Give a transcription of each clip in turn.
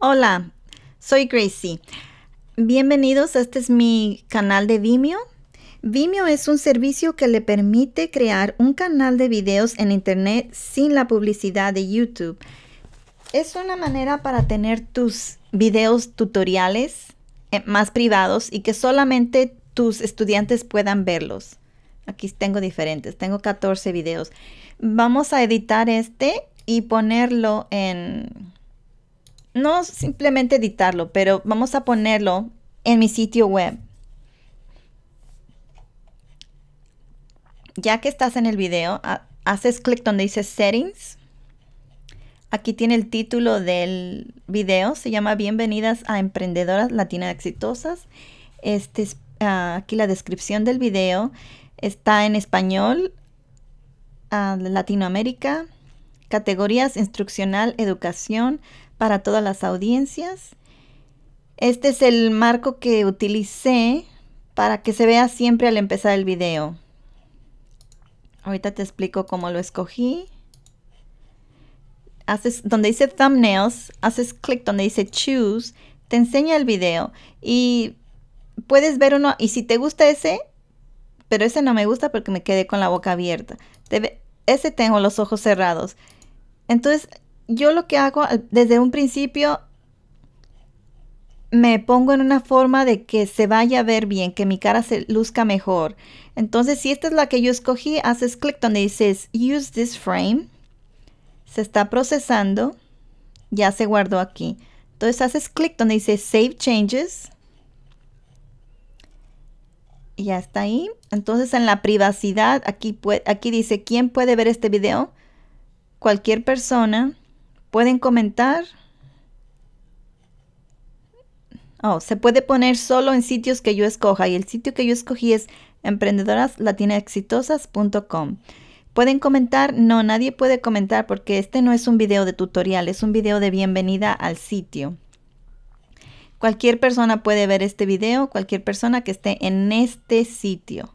Hola, soy Gracie. Bienvenidos, este es mi canal de Vimeo. Vimeo es un servicio que le permite crear un canal de videos en Internet sin la publicidad de YouTube. Es una manera para tener tus videos tutoriales eh, más privados y que solamente tus estudiantes puedan verlos. Aquí tengo diferentes, tengo 14 videos. Vamos a editar este y ponerlo en no simplemente editarlo, pero vamos a ponerlo en mi sitio web. Ya que estás en el video, haces clic donde dice Settings. Aquí tiene el título del video, se llama Bienvenidas a Emprendedoras Latinas Exitosas. Este es, ah, aquí la descripción del video está en español, ah, Latinoamérica, categorías instruccional, educación, para todas las audiencias. Este es el marco que utilicé para que se vea siempre al empezar el video. Ahorita te explico cómo lo escogí. Haces, donde dice thumbnails, haces clic donde dice choose, te enseña el video y puedes ver uno. Y si te gusta ese, pero ese no me gusta porque me quedé con la boca abierta. ese tengo los ojos cerrados. Entonces yo lo que hago desde un principio me pongo en una forma de que se vaya a ver bien, que mi cara se luzca mejor. Entonces, si esta es la que yo escogí, haces clic donde dices Use this frame. Se está procesando. Ya se guardó aquí. Entonces, haces clic donde dice Save Changes. Y ya está ahí. Entonces, en la privacidad, aquí, aquí dice quién puede ver este video. Cualquier persona. ¿Pueden comentar? Oh, se puede poner solo en sitios que yo escoja y el sitio que yo escogí es puntocom ¿Pueden comentar? No, nadie puede comentar porque este no es un video de tutorial, es un video de bienvenida al sitio. Cualquier persona puede ver este video, cualquier persona que esté en este sitio.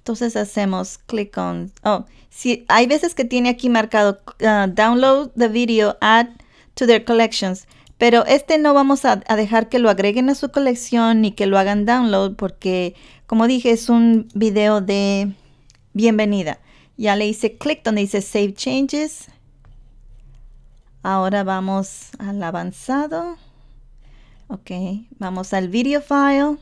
Entonces hacemos clic on, oh, si hay veces que tiene aquí marcado ah, download the video, add to their collections, pero este no vamos a, dejar que lo agreguen a su colección ni que lo hagan download porque, como dije, es un video de bienvenida. Ya le hice clic donde dice Save Changes. Ahora vamos al avanzado. Ok, vamos al video file.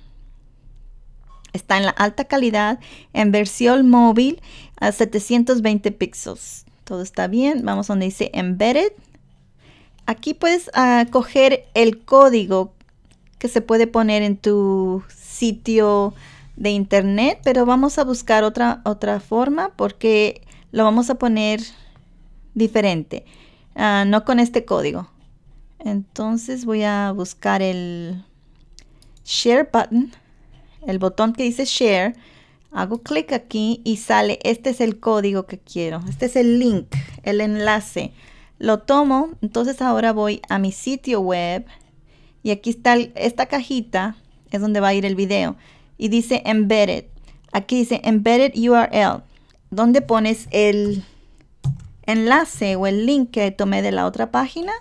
Está en la alta calidad, en versión móvil, a 720 píxeles. Todo está bien. Vamos donde dice Embedded. Aquí puedes ah, coger el código que se puede poner en tu sitio de internet, pero vamos a buscar otra, otra forma porque lo vamos a poner diferente, ah, no con este código. Entonces voy a buscar el Share button el botón que dice Share, hago clic aquí y sale, este es el código que quiero, este es el link, el enlace. Lo tomo, entonces ahora voy a mi sitio web y aquí está esta cajita, es donde va a ir el video, y dice Embedded. Aquí dice Embedded URL, donde pones el enlace o el link que tomé de la otra página.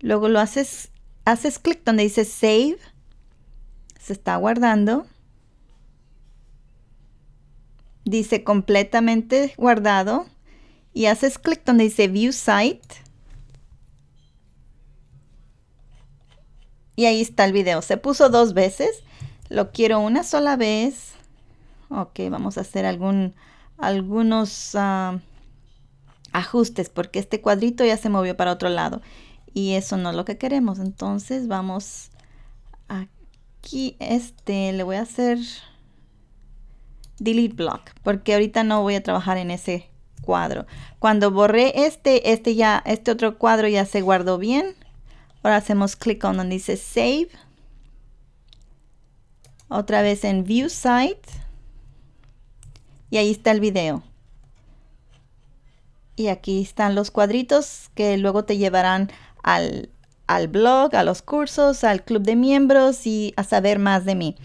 Luego lo haces, haces clic donde dice Save. Se está guardando dice completamente guardado y haces clic donde dice View Site. Y ahí está el video. Se puso dos veces. Lo quiero una sola vez. Ok, vamos a hacer algún, algunos ah, ajustes porque este cuadrito ya se movió para otro lado. Y eso no es lo que queremos. Entonces vamos aquí. Este le voy a hacer delete block, porque ahorita no voy a trabajar en ese cuadro. Cuando borré este, este ya, este otro cuadro ya se guardó bien. Ahora hacemos clic en donde dice Save. Otra vez en View Site. Y ahí está el video. Y aquí están los cuadritos que luego te llevarán al, al blog, a los cursos, al club de miembros y a saber más de mí.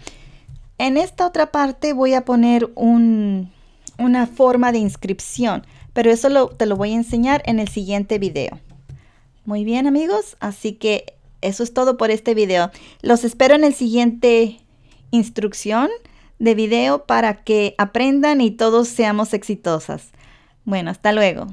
En esta otra parte voy a poner una forma de inscripción, pero eso te lo voy a enseñar en el siguiente video. Muy bien amigos, así que eso es todo por este video. Los espero en el siguiente instrucción de video para que aprendan y todos seamos exitosas. Bueno, hasta luego.